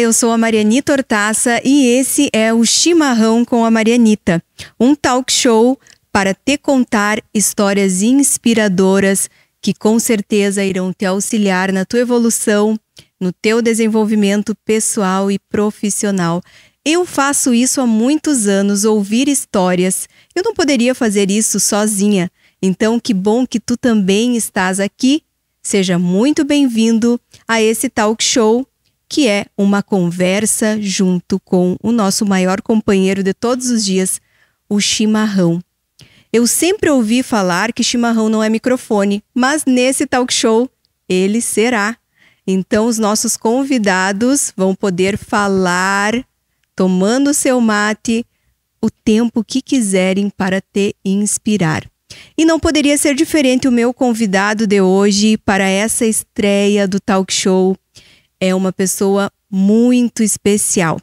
eu sou a Marianita Hortaça e esse é o Chimarrão com a Marianita, um talk show para te contar histórias inspiradoras que com certeza irão te auxiliar na tua evolução, no teu desenvolvimento pessoal e profissional. Eu faço isso há muitos anos, ouvir histórias. Eu não poderia fazer isso sozinha. Então, que bom que tu também estás aqui. Seja muito bem-vindo a esse talk show que é uma conversa junto com o nosso maior companheiro de todos os dias, o chimarrão. Eu sempre ouvi falar que chimarrão não é microfone, mas nesse talk show ele será. Então os nossos convidados vão poder falar tomando seu mate o tempo que quiserem para te inspirar. E não poderia ser diferente o meu convidado de hoje para essa estreia do talk show é uma pessoa muito especial.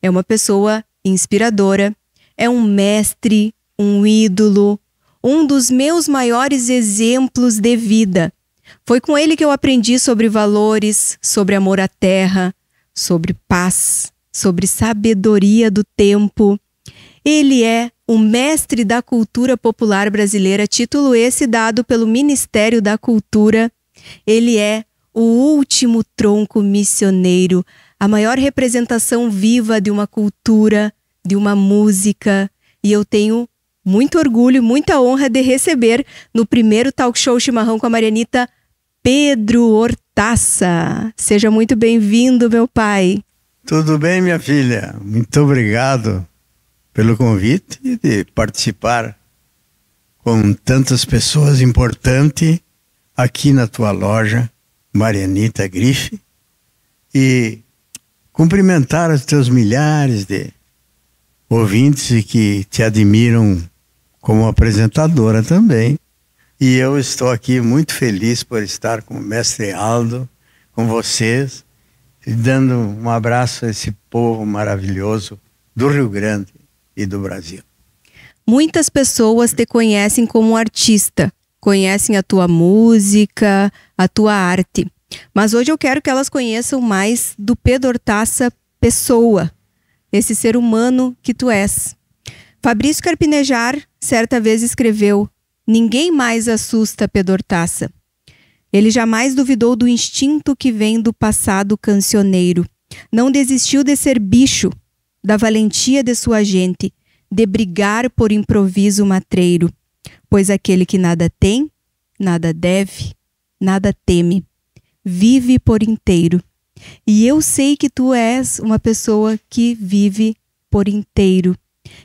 É uma pessoa inspiradora, é um mestre, um ídolo, um dos meus maiores exemplos de vida. Foi com ele que eu aprendi sobre valores, sobre amor à terra, sobre paz, sobre sabedoria do tempo. Ele é o mestre da cultura popular brasileira, título esse dado pelo Ministério da Cultura. Ele é o último tronco missioneiro, a maior representação viva de uma cultura, de uma música, e eu tenho muito orgulho, muita honra de receber no primeiro talk show Chimarrão com a Marianita, Pedro Hortaça. Seja muito bem-vindo, meu pai. Tudo bem, minha filha? Muito obrigado pelo convite de participar com tantas pessoas importantes aqui na tua loja Marianita Grife, e cumprimentar os teus milhares de ouvintes que te admiram como apresentadora também. E eu estou aqui muito feliz por estar com o mestre Aldo, com vocês, e dando um abraço a esse povo maravilhoso do Rio Grande e do Brasil. Muitas pessoas te conhecem como artista, conhecem a tua música, a tua arte. Mas hoje eu quero que elas conheçam mais do Pedro Taça pessoa, esse ser humano que tu és. Fabrício Carpinejar certa vez escreveu: Ninguém mais assusta Pedro Taça. Ele jamais duvidou do instinto que vem do passado cancioneiro. Não desistiu de ser bicho, da valentia de sua gente, de brigar por improviso matreiro. Pois aquele que nada tem, nada deve, nada teme, vive por inteiro. E eu sei que tu és uma pessoa que vive por inteiro.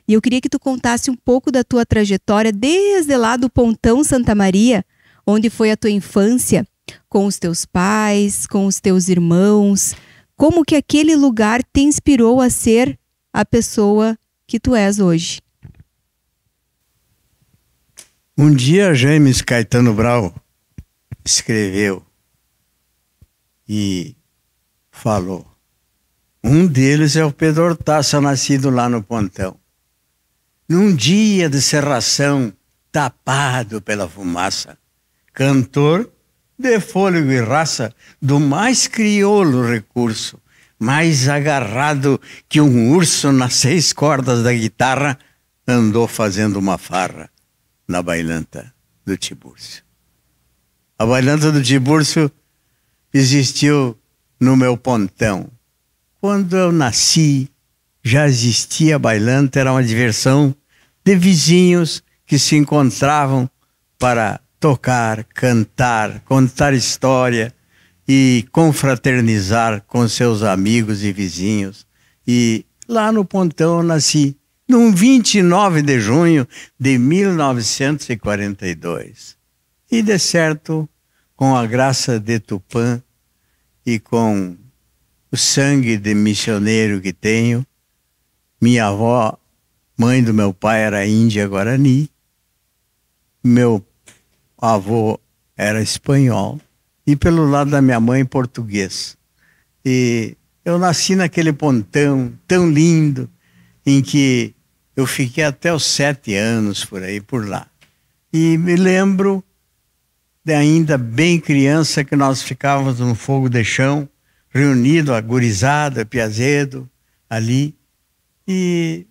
E eu queria que tu contasse um pouco da tua trajetória desde lá do Pontão Santa Maria, onde foi a tua infância, com os teus pais, com os teus irmãos, como que aquele lugar te inspirou a ser a pessoa que tu és hoje. Um dia James Caetano Brau escreveu e falou. Um deles é o Pedro Hortaça, nascido lá no Pontão. Num dia de serração, tapado pela fumaça, cantor de fôlego e raça, do mais crioulo recurso, mais agarrado que um urso nas seis cordas da guitarra, andou fazendo uma farra na bailanta do Tibúrcio. A bailanta do Tibúrcio existiu no meu pontão. Quando eu nasci, já existia a bailanta, era uma diversão de vizinhos que se encontravam para tocar, cantar, contar história e confraternizar com seus amigos e vizinhos. E lá no pontão eu nasci num 29 de junho de 1942. E de certo, com a graça de Tupã e com o sangue de missioneiro que tenho, minha avó, mãe do meu pai, era índia guarani, meu avô era espanhol e pelo lado da minha mãe português. E eu nasci naquele pontão tão lindo em que eu fiquei até os sete anos por aí, por lá. E me lembro de ainda bem criança que nós ficávamos no fogo de chão, reunido, agorizado, piazedo, ali, e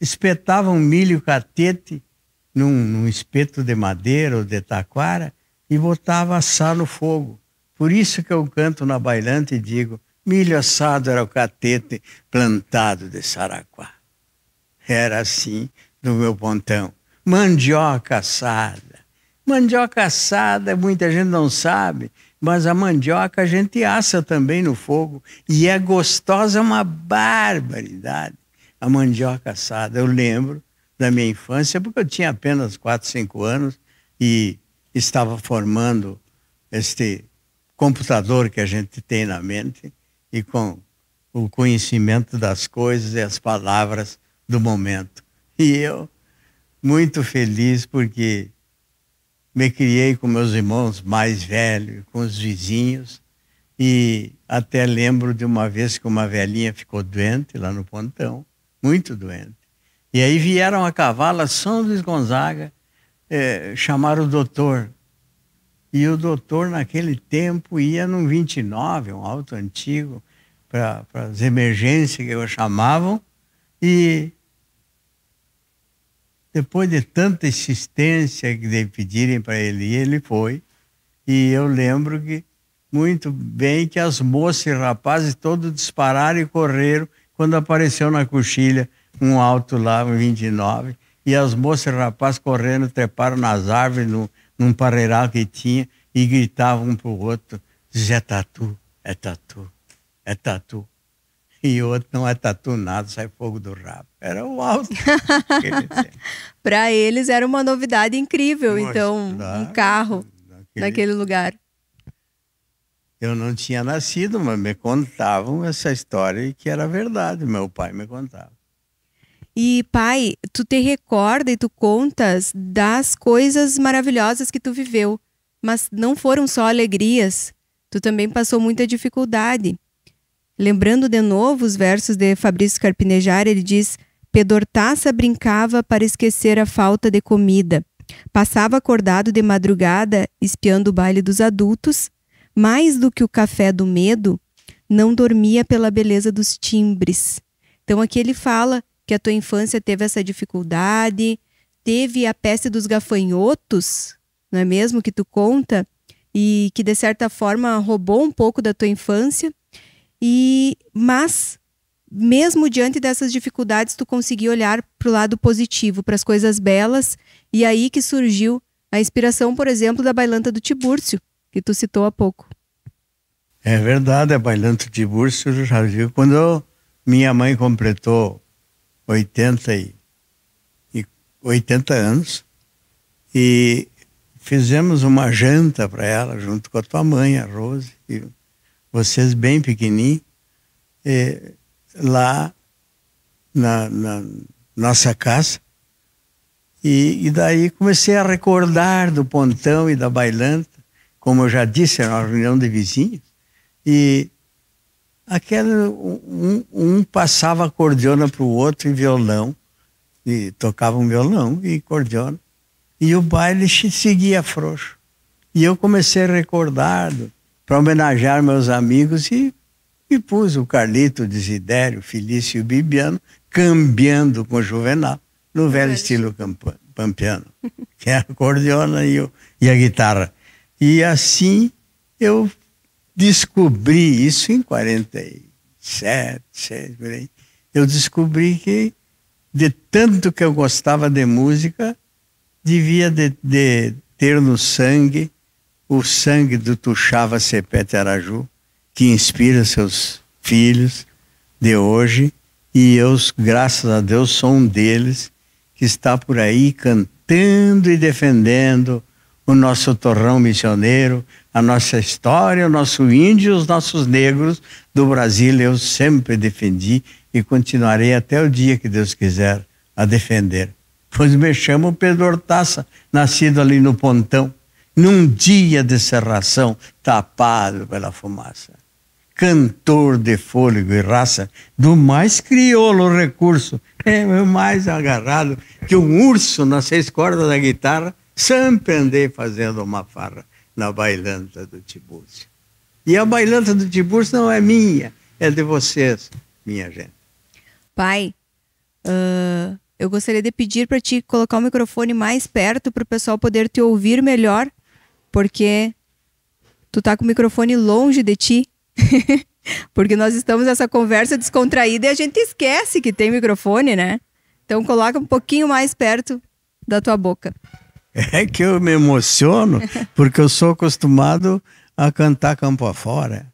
espetavam milho catete num, num, espeto de madeira ou de taquara e botava assar no fogo. Por isso que eu canto na bailante e digo, milho assado era o catete plantado de saracuá era assim no meu pontão. Mandioca assada. Mandioca assada, muita gente não sabe, mas a mandioca a gente assa também no fogo e é gostosa é uma barbaridade. A mandioca assada, eu lembro da minha infância, porque eu tinha apenas 4, 5 anos e estava formando este computador que a gente tem na mente e com o conhecimento das coisas e as palavras do momento. E eu, muito feliz, porque me criei com meus irmãos mais velhos, com os vizinhos, e até lembro de uma vez que uma velhinha ficou doente lá no pontão, muito doente. E aí vieram a cavala São Luís Gonzaga, é, o doutor. E o doutor, naquele tempo, ia num 29, um auto antigo, para as emergências que eu chamavam, e depois de tanta insistência que de pedirem para ele ir, ele foi. E eu lembro que muito bem que as moças e rapazes todos dispararam e correram quando apareceu na coxilha um alto lá, um 29, e as moças e rapazes correndo, treparam nas árvores, no, num parreiral que tinha, e gritavam um para o outro, é tatu, é tatu, é tatu e outro não é tatuado sai fogo do rabo. Era o alto. Para eles era uma novidade incrível, então, um carro naquele... naquele lugar. Eu não tinha nascido, mas me contavam essa história e que era verdade, meu pai me contava. E pai, tu te recorda e tu contas das coisas maravilhosas que tu viveu, mas não foram só alegrias. Tu também passou muita dificuldade. Lembrando de novo os versos de Fabrício Carpinejar, ele diz: Pedortaça brincava para esquecer a falta de comida. Passava acordado de madrugada, espiando o baile dos adultos. Mais do que o café do medo, não dormia pela beleza dos timbres. Então aqui ele fala que a tua infância teve essa dificuldade, teve a peste dos gafanhotos, não é mesmo que tu conta, e que de certa forma roubou um pouco da tua infância. E mas mesmo diante dessas dificuldades, tu conseguiu olhar para o lado positivo, para as coisas belas, e aí que surgiu a inspiração, por exemplo, da bailanta do Tibúrcio, que tu citou há pouco. É verdade, a bailanta do Tibúrcio já vi quando minha mãe completou 80 e, e 80 anos e fizemos uma janta para ela junto com a tua mãe, a Rose, e vocês bem pequenininhos, é, lá na, na, nossa casa. E, e, daí comecei a recordar do pontão e da bailanta, como eu já disse, era uma reunião de vizinhos. E aquele um, um passava a cordiona para o outro e violão, e tocava um violão e cordiona. E o baile seguia frouxo. E eu comecei a recordar do, para homenagear meus amigos e, e pus o Carlito Desidério, Felício Bibiano, cambiando com Juvenal, no velho estilo pampiano, que é a acordeona e, o, e a guitarra. E assim eu descobri isso em 47, 6, Eu descobri que de tanto que eu gostava de música, devia de, de ter no sangue o sangue do Tuxava Sepete Araju, que inspira seus filhos de hoje, e eu, graças a Deus, sou um deles que está por aí cantando e defendendo o nosso torrão missioneiro, a nossa história, o nosso índio, os nossos negros do Brasil. Eu sempre defendi e continuarei até o dia que Deus quiser a defender. Pois me chamo Pedro Hortaça, nascido ali no Pontão, num dia de cerração tapado pela fumaça. Cantor de fôlego e raça, do mais crioulo recurso, é o mais agarrado que um urso nas seis cordas da guitarra, sempre andei fazendo uma farra na bailanta do Tibúrcio. E a bailanta do Tibúrcio não é minha, é de vocês, minha gente. Pai, uh, eu gostaria de pedir para te colocar o microfone mais perto para o pessoal poder te ouvir melhor porque tu tá com o microfone longe de ti. porque nós estamos nessa conversa descontraída e a gente esquece que tem microfone, né? Então coloca um pouquinho mais perto da tua boca. É que eu me emociono, porque eu sou acostumado a cantar campo afora.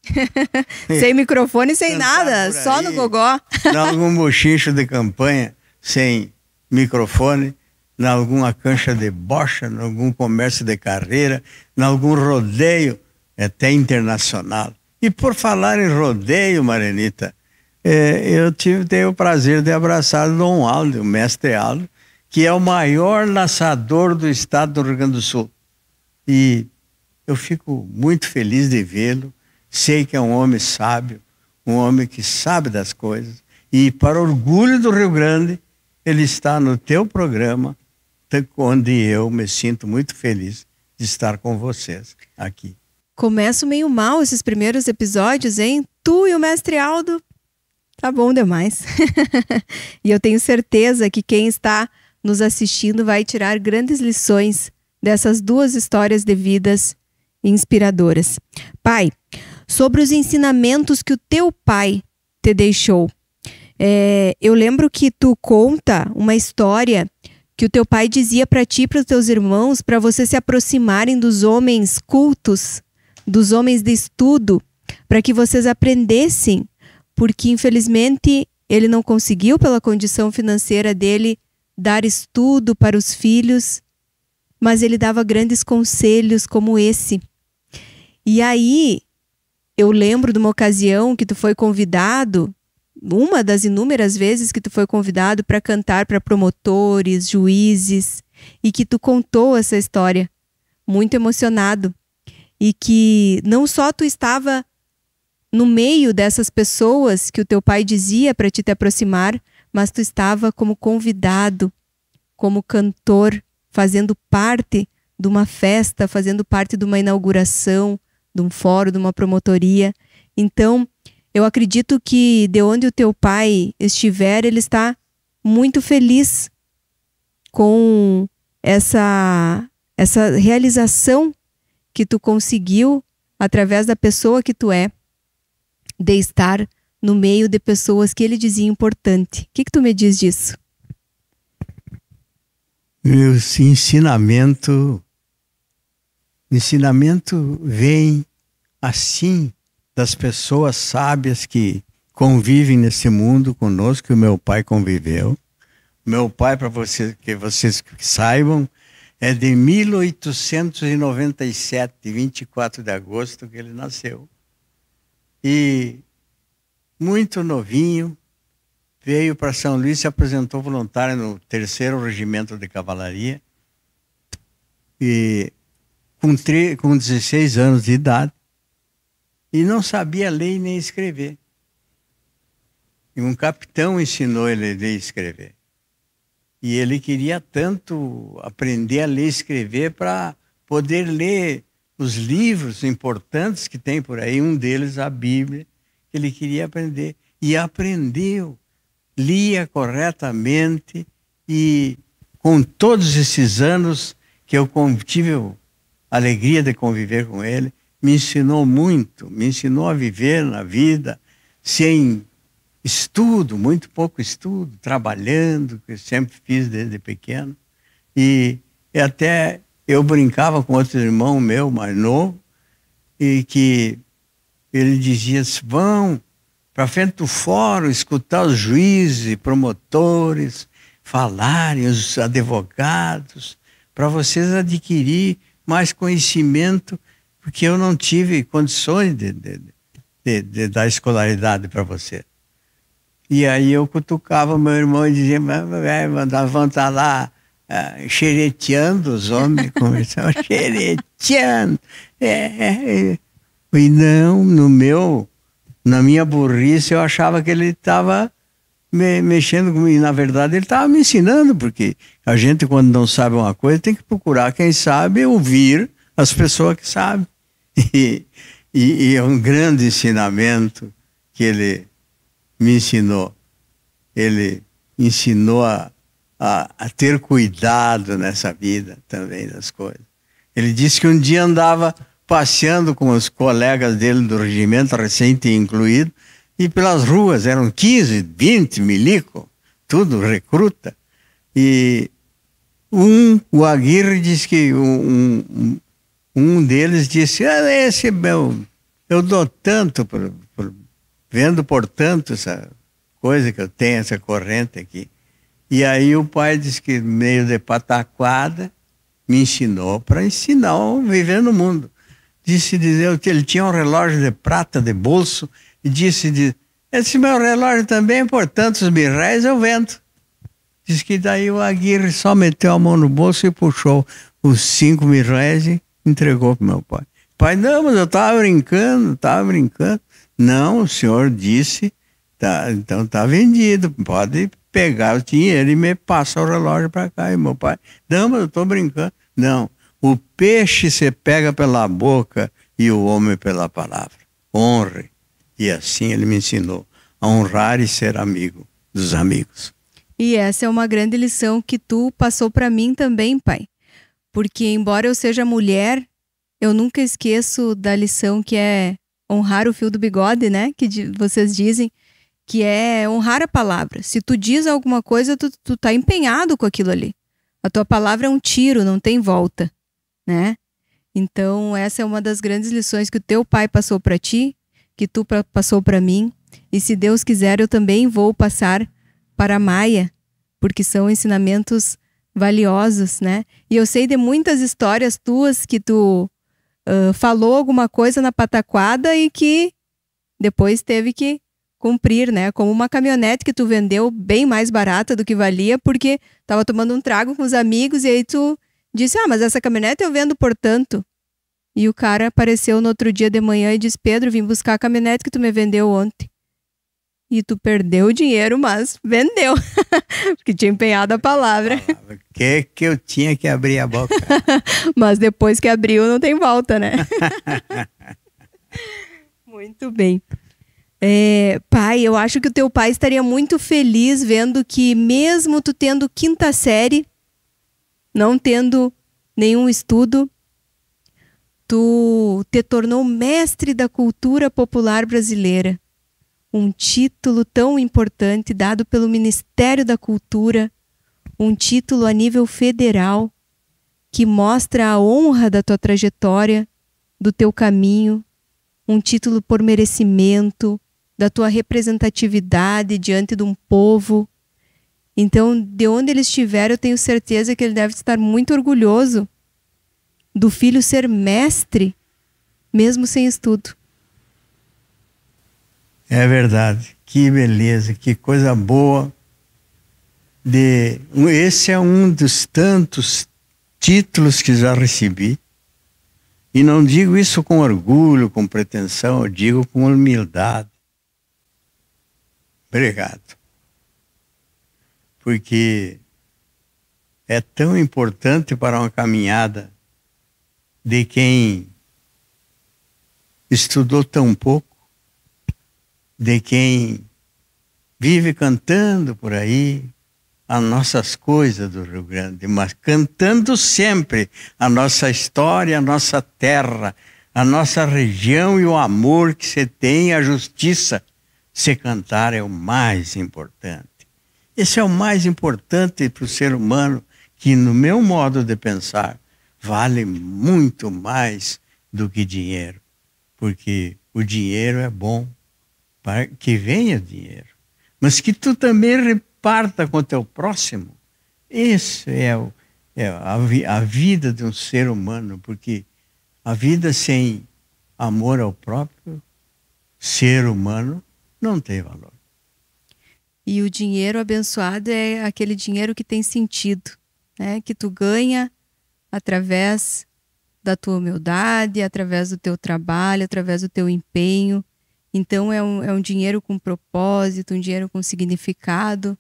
sem microfone, sem cantar nada, só no gogó. Em algum bochicho de campanha sem microfone em alguma cancha de bocha, em algum comércio de carreira, em algum rodeio, até internacional. E por falar em rodeio, Marenita, é, eu tive, tive o prazer de abraçar Dom Aldo, o mestre Aldo, que é o maior laçador do estado do Rio Grande do Sul. E eu fico muito feliz de vê-lo. Sei que é um homem sábio, um homem que sabe das coisas. E, para orgulho do Rio Grande, ele está no teu programa onde eu me sinto muito feliz de estar com vocês aqui. Começo meio mal esses primeiros episódios, hein? Tu e o mestre Aldo. Tá bom demais. e eu tenho certeza que quem está nos assistindo vai tirar grandes lições dessas duas histórias de vidas inspiradoras. Pai, sobre os ensinamentos que o teu pai te deixou. É, eu lembro que tu conta uma história que o teu pai dizia para ti e para os teus irmãos para você se aproximarem dos homens cultos, dos homens de estudo, para que vocês aprendessem, porque infelizmente ele não conseguiu, pela condição financeira dele, dar estudo para os filhos, mas ele dava grandes conselhos como esse. E aí, eu lembro de uma ocasião que tu foi convidado uma das inúmeras vezes que tu foi convidado para cantar para promotores, juízes e que tu contou essa história muito emocionado e que não só tu estava no meio dessas pessoas que o teu pai dizia para te te aproximar, mas tu estava como convidado, como cantor, fazendo parte de uma festa, fazendo parte de uma inauguração, de um fórum, de uma promotoria. Então, eu acredito que de onde o teu pai estiver, ele está muito feliz com essa essa realização que tu conseguiu através da pessoa que tu é, de estar no meio de pessoas que ele dizia importante. O que, que tu me diz disso? Meu ensinamento, ensinamento vem assim das pessoas sábias que convivem nesse mundo conosco, que o meu pai conviveu. Meu pai, para vocês que vocês saibam, é de 1897, 24 de agosto, que ele nasceu. E muito novinho, veio para São Luís, se apresentou voluntário no terceiro regimento de cavalaria e com, com 16 anos de idade e não sabia ler nem escrever. E um capitão ensinou ele a ler e escrever. E ele queria tanto aprender a ler e escrever para poder ler os livros importantes que tem por aí, um deles a Bíblia, que ele queria aprender. E aprendeu, lia corretamente e com todos esses anos que eu tive a alegria de conviver com ele, me ensinou muito, me ensinou a viver na vida sem estudo, muito pouco estudo, trabalhando, que eu sempre fiz desde pequeno. E, e até eu brincava com outro irmão meu, mais novo, e que ele dizia assim, vão para frente do fórum escutar os juízes, promotores, falarem, os advogados, para vocês adquirir mais conhecimento porque eu não tive condições de, de, de, de dar escolaridade para você. E aí eu cutucava meu irmão e dizia, é, mandavam estar lá é, xereteando os homens, conversavam, xereteando. É, é, é. E não, no meu, na minha burrice, eu achava que ele estava me, mexendo comigo. Na verdade, ele estava me ensinando, porque a gente, quando não sabe uma coisa, tem que procurar quem sabe ouvir as pessoas que sabem. E, e, é um grande ensinamento que ele me ensinou. Ele ensinou a, a, a, ter cuidado nessa vida também das coisas. Ele disse que um dia andava passeando com os colegas dele do regimento, recente incluído, e pelas ruas, eram 15, 20 milico, tudo recruta. E um, o Aguirre disse que um, um, um deles disse: ah, esse meu, eu dou tanto, por, por, vendo por tanto essa coisa que eu tenho, essa corrente aqui. E aí o pai disse que, meio de pataquada, me ensinou para ensinar o viver no mundo. Disse dizer que ele tinha um relógio de prata de bolso e disse: de Esse meu relógio também, por tantos mil reais, eu vendo. Diz que daí o Aguirre só meteu a mão no bolso e puxou os cinco mil reais entregou para meu pai. Pai, não, mas eu estava brincando, estava brincando. Não, o senhor disse, tá, então tá vendido, pode pegar o dinheiro e me passa o relógio para cá. E meu pai, não, mas eu estou brincando. Não, o peixe se pega pela boca e o homem pela palavra. Honre. E assim ele me ensinou a honrar e ser amigo dos amigos. E essa é uma grande lição que tu passou para mim também, pai. Porque, embora eu seja mulher, eu nunca esqueço da lição que é honrar o fio do bigode, né? Que vocês dizem que é honrar a palavra. Se tu diz alguma coisa, tu, tu tá empenhado com aquilo ali. A tua palavra é um tiro, não tem volta, né? Então, essa é uma das grandes lições que o teu pai passou para ti, que tu pra, passou para mim, e se Deus quiser, eu também vou passar para a Maia, porque são ensinamentos valiosos, né? E eu sei de muitas histórias tuas que tu uh, falou alguma coisa na pataquada e que depois teve que cumprir, né? Como uma caminhonete que tu vendeu bem mais barata do que valia, porque tava tomando um trago com os amigos e aí tu disse: Ah, mas essa caminhonete eu vendo por tanto. E o cara apareceu no outro dia de manhã e disse: Pedro, vim buscar a caminhonete que tu me vendeu ontem e tu perdeu o dinheiro, mas vendeu. Porque tinha empenhado a palavra. O que que eu tinha que abrir a boca? mas depois que abriu, não tem volta, né? muito bem. É, pai, eu acho que o teu pai estaria muito feliz vendo que, mesmo tu tendo quinta série, não tendo nenhum estudo, tu te tornou mestre da cultura popular brasileira um título tão importante dado pelo Ministério da Cultura, um título a nível federal que mostra a honra da tua trajetória, do teu caminho, um título por merecimento, da tua representatividade diante de um povo. Então, de onde ele estiver, eu tenho certeza que ele deve estar muito orgulhoso do filho ser mestre, mesmo sem estudo. É verdade. Que beleza, que coisa boa. De esse é um dos tantos títulos que já recebi. E não digo isso com orgulho, com pretensão, eu digo com humildade. Obrigado. Porque é tão importante para uma caminhada de quem estudou tão pouco de quem vive cantando por aí as nossas coisas do Rio Grande, mas cantando sempre a nossa história, a nossa terra, a nossa região e o amor que se tem, a justiça. Se cantar é o mais importante. Esse é o mais importante para o ser humano, que, no meu modo de pensar, vale muito mais do que dinheiro, porque o dinheiro é bom, para que venha dinheiro, mas que tu também reparta com teu próximo. Isso é, o, é a, a vida de um ser humano, porque a vida sem amor ao próprio ser humano não tem valor. E o dinheiro abençoado é aquele dinheiro que tem sentido, né? que tu ganha através da tua humildade, através do teu trabalho, através do teu empenho, então é um, é um dinheiro com propósito, um dinheiro com significado,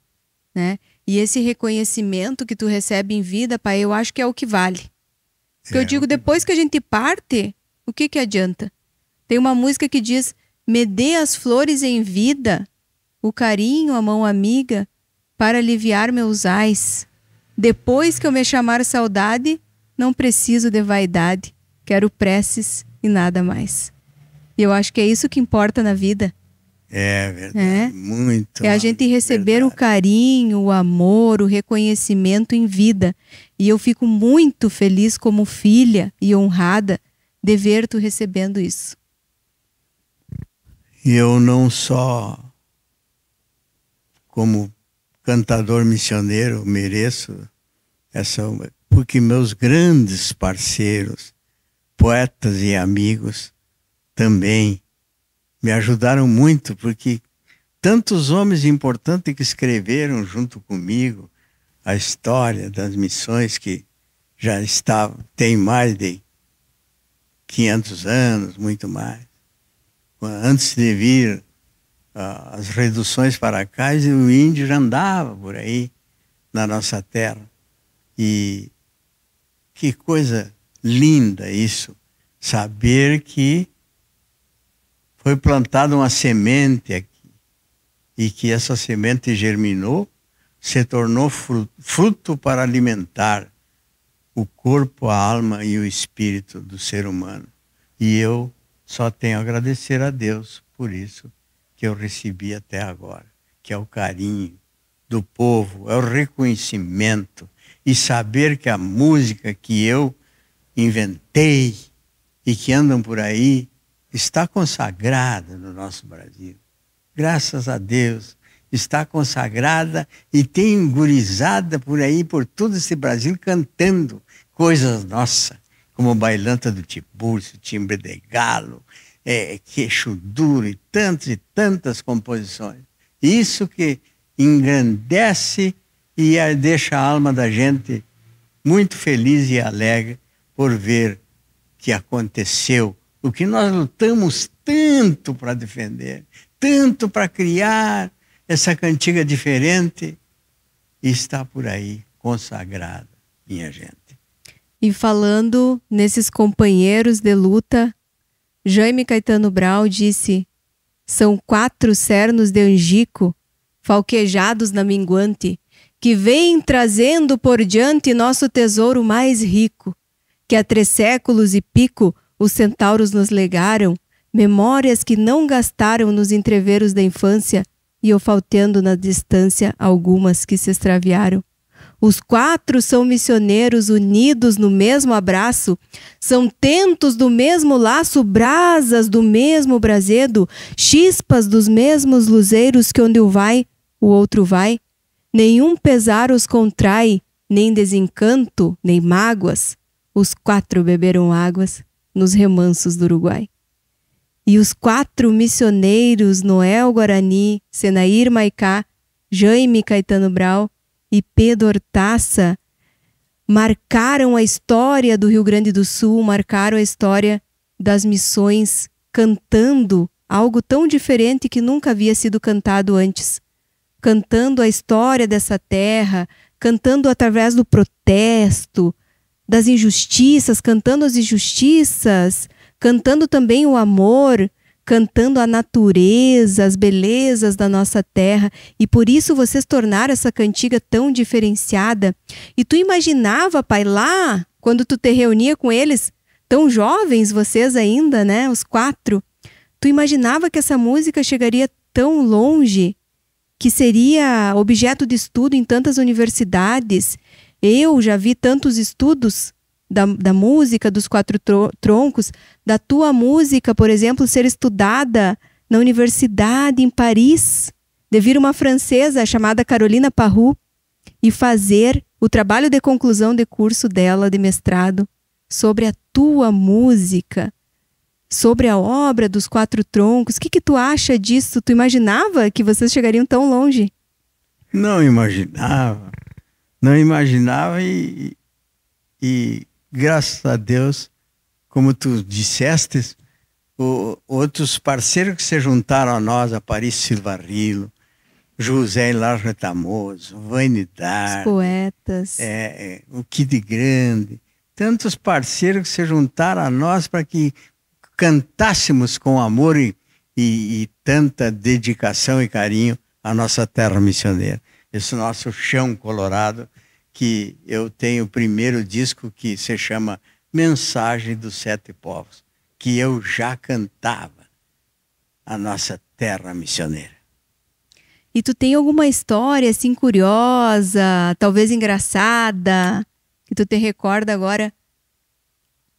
né? E esse reconhecimento que tu recebe em vida, pai, eu acho que é o que vale. Porque é, eu é digo, depois que a gente parte, o que que adianta? Tem uma música que diz: "Me dê as flores em vida, o carinho, a mão amiga, para aliviar meus ais. Depois que eu me chamar saudade, não preciso de vaidade, quero preces e nada mais." E eu acho que é isso que importa na vida. É verdade. É. Muito. É a gente receber verdade. o carinho, o amor, o reconhecimento em vida. E eu fico muito feliz como filha e honrada de ver tu recebendo isso. Eu não só como cantador missioneiro mereço essa porque meus grandes parceiros, poetas e amigos também me ajudaram muito, porque tantos homens importantes que escreveram junto comigo a história das missões que já estava, tem mais de 500 anos, muito mais. Antes de vir uh, as reduções para cá, o índio já andava por aí na nossa terra. E que coisa linda isso, saber que foi plantada uma semente aqui e que essa semente germinou, se tornou fruto, fruto para alimentar o corpo, a alma e o espírito do ser humano. E eu só tenho a agradecer a Deus por isso que eu recebi até agora, que é o carinho do povo, é o reconhecimento e saber que a música que eu inventei e que andam por aí está consagrada no nosso Brasil. Graças a Deus, está consagrada e tem gurizada por aí, por todo esse Brasil, cantando coisas nossas, como Bailanta do Tiburcio, Timbre de Galo, é, Queixo Duro e tantas e tantas composições. Isso que engrandece e deixa a alma da gente muito feliz e alegre por ver que aconteceu o que nós lutamos tanto para defender, tanto para criar essa cantiga diferente, está por aí consagrada, minha gente. E falando nesses companheiros de luta, Jaime Caetano Brau disse: são quatro cernos de angico, falquejados na minguante, que vêm trazendo por diante nosso tesouro mais rico, que há três séculos e pico os centauros nos legaram memórias que não gastaram nos entreveros da infância e ofalteando na distância algumas que se extraviaram. Os quatro são missioneiros unidos no mesmo abraço, são tentos do mesmo laço, brasas do mesmo brasedo, chispas dos mesmos luzeiros que onde o vai, o outro vai. Nenhum pesar os contrai, nem desencanto, nem mágoas. Os quatro beberam águas nos remansos do Uruguai. E os quatro missioneiros Noel Guarani, Senair Maicá, Jaime Caetano Brau e Pedro Hortaça marcaram a história do Rio Grande do Sul, marcaram a história das missões cantando algo tão diferente que nunca havia sido cantado antes. Cantando a história dessa terra, cantando através do protesto, das injustiças, cantando as injustiças, cantando também o amor, cantando a natureza, as belezas da nossa terra, e por isso vocês tornaram essa cantiga tão diferenciada. E tu imaginava, pai, lá, quando tu te reunia com eles, tão jovens vocês ainda, né, os quatro, tu imaginava que essa música chegaria tão longe, que seria objeto de estudo em tantas universidades, eu já vi tantos estudos da, da música, dos quatro tro troncos, da tua música, por exemplo, ser estudada na universidade em Paris, de vir uma francesa chamada Carolina Parru, e fazer o trabalho de conclusão de curso dela de mestrado sobre a tua música, sobre a obra dos quatro troncos. O que, que tu acha disso? Tu imaginava que vocês chegariam tão longe? Não imaginava não imaginava e, e graças a Deus, como tu disseste, o, outros parceiros que se juntaram a nós, Aparício Silvarilo, José Hilário Retamoso, Vanidade. Os poetas. É, é, o Kid Grande. Tantos parceiros que se juntaram a nós para que cantássemos com amor e, e, e tanta dedicação e carinho a nossa terra missioneira esse nosso chão colorado, que eu tenho o primeiro disco que se chama Mensagem dos Sete Povos, que eu já cantava a nossa terra missioneira. E tu tem alguma história assim curiosa, talvez engraçada, que tu te recorda agora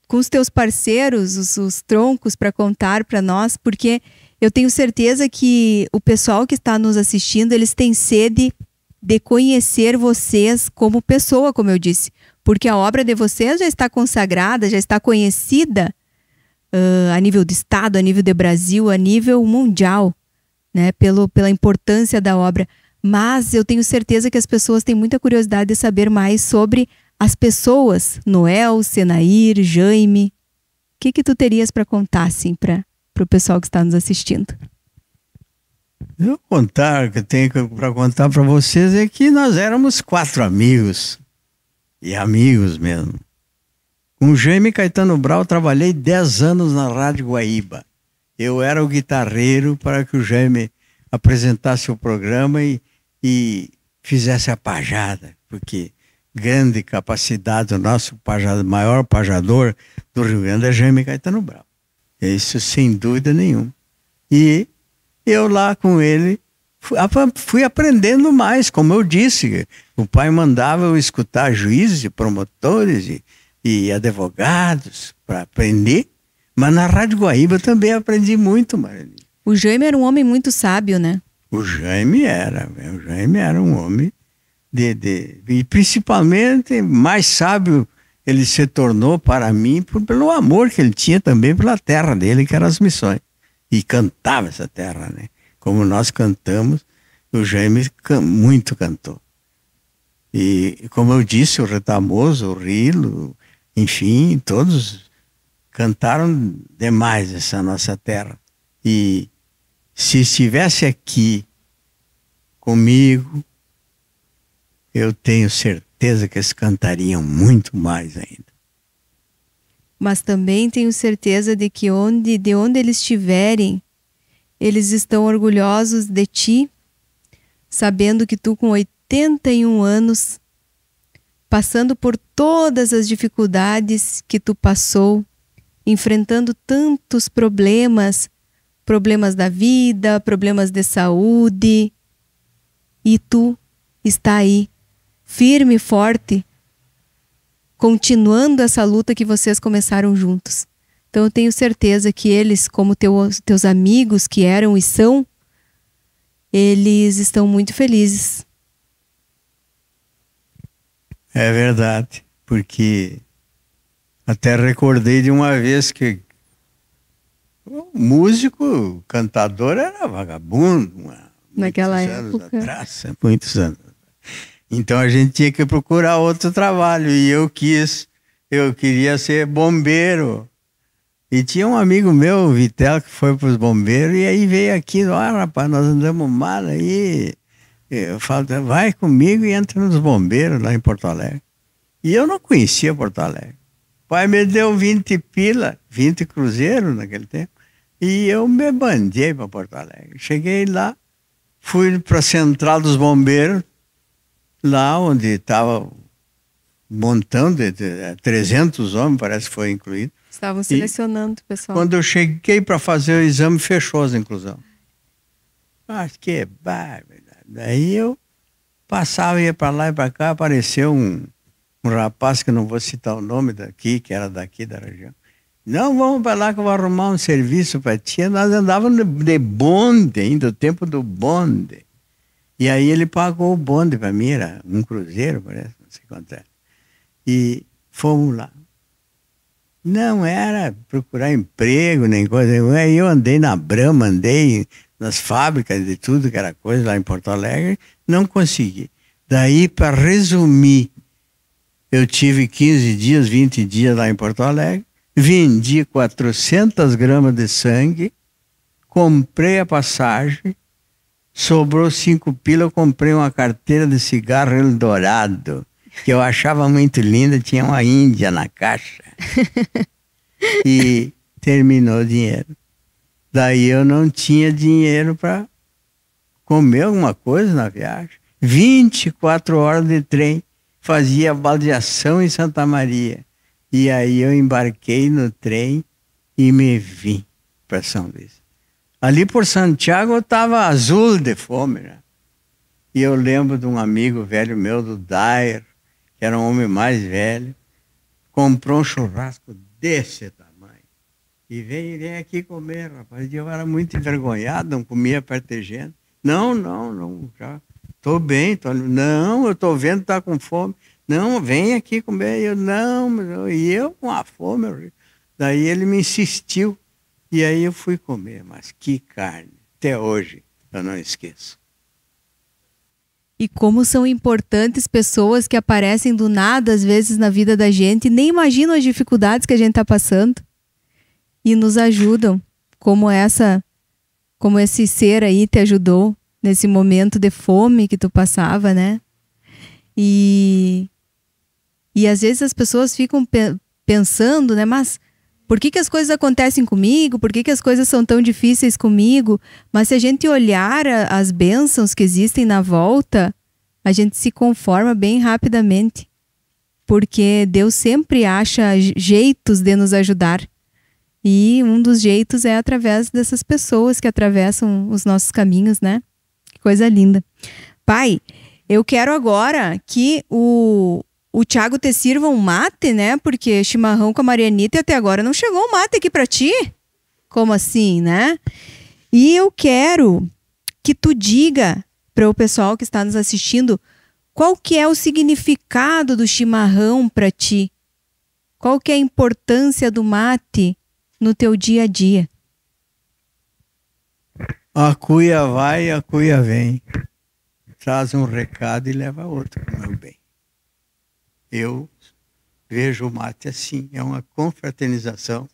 com os teus parceiros, os, os troncos, para contar para nós, porque eu tenho certeza que o pessoal que está nos assistindo, eles têm sede de conhecer vocês como pessoa, como eu disse, porque a obra de vocês já está consagrada, já está conhecida uh, a nível do Estado, a nível do Brasil, a nível mundial, né, pelo, pela importância da obra. Mas eu tenho certeza que as pessoas têm muita curiosidade de saber mais sobre as pessoas, Noel, Senair, Jaime. O que, que tu terias para contar, assim, para o pessoal que está nos assistindo? Eu contar, que eu tenho para contar para vocês é que nós éramos quatro amigos. E amigos mesmo. Com o Jaime Caetano Brau trabalhei 10 anos na Rádio Guaíba. Eu era o guitarreiro para que o Jaime apresentasse o programa e, e fizesse a pajada, porque grande capacidade o nosso pajado, maior pajador do Rio Grande é Jaime Caetano Brau. Isso sem dúvida nenhuma. E eu lá com ele fui aprendendo mais, como eu disse. O pai mandava eu escutar juízes, e promotores e, e advogados para aprender. Mas na Rádio Guaíba também aprendi muito, Marilene. O Jaime era um homem muito sábio, né? O Jaime era. Né? O Jaime era um homem de, de... E principalmente mais sábio ele se tornou para mim por, pelo amor que ele tinha também pela terra dele, que era as missões e cantava essa terra, né? Como nós cantamos, o Jaime can, muito cantou. E como eu disse, o Retamoso, o Rilo, enfim, todos cantaram demais essa nossa terra. E se estivesse aqui comigo, eu tenho certeza que eles cantariam muito mais ainda mas também tenho certeza de que onde de onde eles estiverem, eles estão orgulhosos de ti, sabendo que tu com 81 anos, passando por todas as dificuldades que tu passou, enfrentando tantos problemas, problemas da vida, problemas de saúde, e tu está aí, firme e forte, continuando essa luta que vocês começaram juntos. Então eu tenho certeza que eles, como teu, teus amigos que eram e são, eles estão muito felizes. É verdade, porque até recordei de uma vez que o músico, o cantador era vagabundo. Naquela época. Atrás, muitos anos. Então a gente tinha que procurar outro trabalho e eu quis, eu queria ser bombeiro. E tinha um amigo meu, o Vitel, que foi para os bombeiros e aí veio aqui, ó, oh, rapaz, nós andamos mal aí. Eu falo, vai comigo e entra nos bombeiros lá em Porto Alegre. E eu não conhecia Porto Alegre. O pai me deu 20 pila, 20 cruzeiro naquele tempo, e eu me bandei para Porto Alegre. Cheguei lá, fui para a central dos bombeiros, lá onde estava montando 300 é, é, homens, parece que foi incluído. Estavam selecionando, e pessoal. Quando eu cheguei para fazer o exame, fechou as inclusão. Mas que bárbaro. Daí eu passava, ia para lá e para cá, apareceu um, um rapaz que não vou citar o nome daqui, que era daqui da região. Não, vamos para lá que eu vou arrumar um serviço para ti. Nós andávamos de bonde ainda, o tempo do bonde. E aí ele pagou o bonde para mim, era um cruzeiro, parece, não sei quanto era. É. E fomos lá. Não era procurar emprego, nem coisa. Aí eu andei na Brama, andei nas fábricas de tudo que era coisa lá em Porto Alegre, não consegui. Daí, para resumir, eu tive 15 dias, 20 dias lá em Porto Alegre, vendi 400 gramas de sangue, comprei a passagem, Sobrou cinco pila, eu comprei uma carteira de cigarro Eldorado, que eu achava muito linda, tinha uma índia na caixa. e terminou o dinheiro. Daí eu não tinha dinheiro para comer alguma coisa na viagem. 24 horas de trem, fazia baldeação em Santa Maria. E aí eu embarquei no trem e me vim para São Luís. Ali por Santiago eu estava azul de fome. Né? E eu lembro de um amigo velho meu, do Dair, que era um homem mais velho, comprou um churrasco desse tamanho. E veio aqui comer, rapaz. E eu era muito envergonhado, não comia pertegendo. Não, não, não, já estou bem. Tô... Não, eu estou vendo, está com fome. Não, vem aqui comer. Eu, não, e eu com a fome. Eu... Daí ele me insistiu. E aí eu fui comer, mas que carne. Até hoje eu não esqueço. E como são importantes pessoas que aparecem do nada, às vezes, na vida da gente, nem imaginam as dificuldades que a gente está passando e nos ajudam, como essa, como esse ser aí te ajudou nesse momento de fome que tu passava, né? E e às vezes as pessoas ficam pe pensando, né? Mas por que, que as coisas acontecem comigo? Por que, que as coisas são tão difíceis comigo? Mas se a gente olhar a, as bênçãos que existem na volta, a gente se conforma bem rapidamente. Porque Deus sempre acha jeitos de nos ajudar. E um dos jeitos é através dessas pessoas que atravessam os nossos caminhos, né? Que coisa linda. Pai, eu quero agora que o, o Thiago te sirva um mate, né? Porque chimarrão com a Marianita até agora não chegou um mate aqui para ti. Como assim, né? E eu quero que tu diga para o pessoal que está nos assistindo qual que é o significado do chimarrão para ti. Qual que é a importância do mate no teu dia a dia? A cuia vai, a cuia vem. Traz um recado e leva outro eu vejo o mate assim, é uma confraternização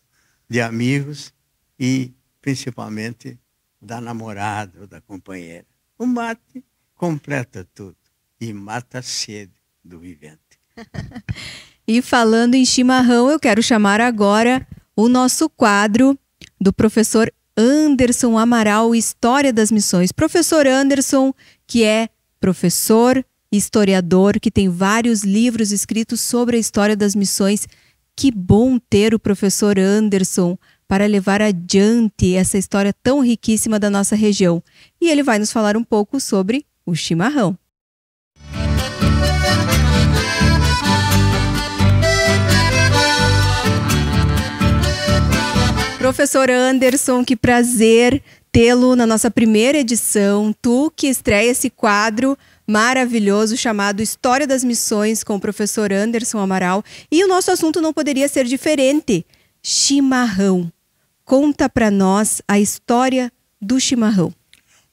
de amigos e principalmente da namorada ou da companheira. O mate completa tudo e mata a sede do vivente. e falando em chimarrão, eu quero chamar agora o nosso quadro do professor Anderson Amaral, História das Missões. Professor Anderson, que é professor historiador que tem vários livros escritos sobre a história das missões. Que bom ter o professor Anderson para levar adiante essa história tão riquíssima da nossa região. E ele vai nos falar um pouco sobre o chimarrão. Professor Anderson, que prazer tê-lo na nossa primeira edição. Tu que estreia esse quadro maravilhoso chamado História das Missões com o professor Anderson Amaral. E o nosso assunto não poderia ser diferente: chimarrão. Conta para nós a história do chimarrão.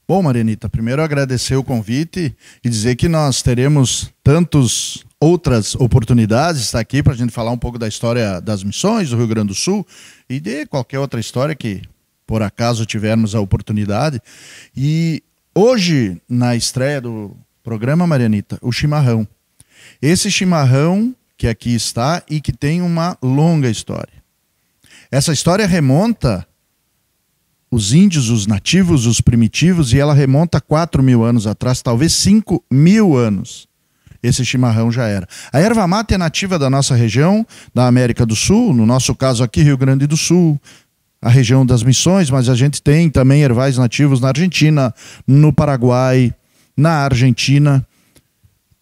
Bom, Marianita, primeiro agradecer o convite e dizer que nós teremos tantos outras oportunidades aqui para a gente falar um pouco da história das missões do Rio Grande do Sul e de qualquer outra história que por acaso tivermos a oportunidade. E hoje, na estreia do programa, Marianita, o chimarrão. Esse chimarrão que aqui está e que tem uma longa história. Essa história remonta os índios, os nativos, os primitivos, e ela remonta a 4 mil anos atrás, talvez 5 mil anos. Esse chimarrão já era. A erva mate é nativa da nossa região, da América do Sul, no nosso caso aqui, Rio Grande do Sul, a região das Missões, mas a gente tem também ervais nativos na Argentina, no Paraguai, na Argentina.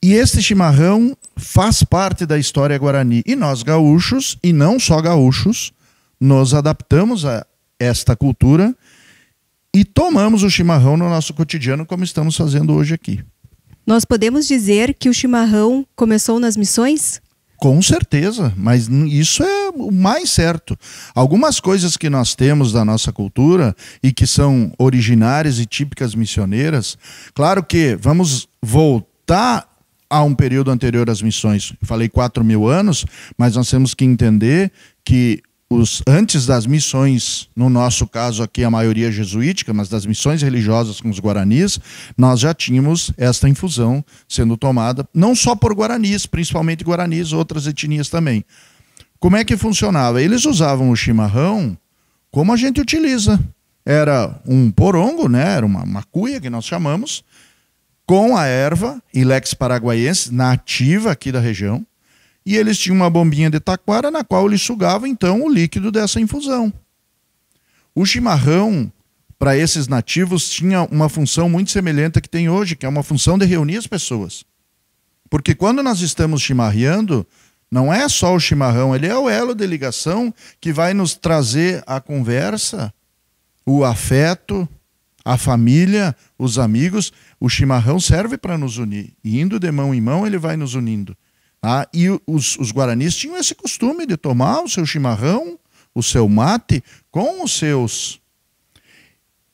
E este chimarrão faz parte da história guarani. E nós, gaúchos, e não só gaúchos, nos adaptamos a esta cultura e tomamos o chimarrão no nosso cotidiano, como estamos fazendo hoje aqui. Nós podemos dizer que o chimarrão começou nas missões? Com certeza, mas isso é o mais certo. Algumas coisas que nós temos da nossa cultura e que são originárias e típicas missioneiras, claro que vamos voltar a um período anterior às missões. falei 4 mil anos, mas nós temos que entender que os antes das missões, no nosso caso aqui a maioria jesuítica, mas das missões religiosas com os guaranis, nós já tínhamos esta infusão sendo tomada não só por guaranis, principalmente guaranis, outras etnias também. Como é que funcionava? Eles usavam o chimarrão como a gente utiliza. Era um porongo, né? Era uma, uma cuia que nós chamamos, com a erva Ilex paraguaiense nativa aqui da região e eles tinham uma bombinha de taquara na qual eles sugavam então o líquido dessa infusão. O chimarrão para esses nativos tinha uma função muito semelhante à que tem hoje, que é uma função de reunir as pessoas. Porque quando nós estamos chimarreando, não é só o chimarrão, ele é o elo de ligação que vai nos trazer a conversa, o afeto, a família, os amigos. O chimarrão serve para nos unir. E indo de mão em mão, ele vai nos unindo. Ah, e os, os guaranis tinham esse costume de tomar o seu chimarrão, o seu mate, com os seus.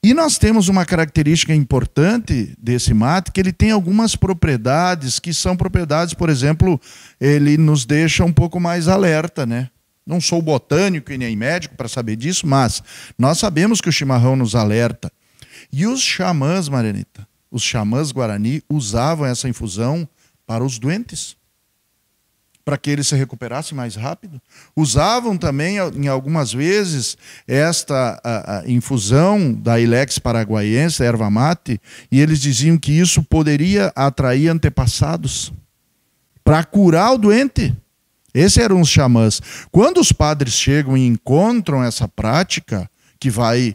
E nós temos uma característica importante desse mate, que ele tem algumas propriedades, que são propriedades, por exemplo, ele nos deixa um pouco mais alerta, né? Não sou botânico e nem médico para saber disso, mas nós sabemos que o chimarrão nos alerta. E os xamãs, Marianita, os xamãs guarani usavam essa infusão para os doentes para que ele se recuperasse mais rápido. Usavam também, em algumas vezes, esta a, a infusão da Ilex paraguaiense, erva mate, e eles diziam que isso poderia atrair antepassados para curar o doente. Esses eram os xamãs. Quando os padres chegam e encontram essa prática, que vai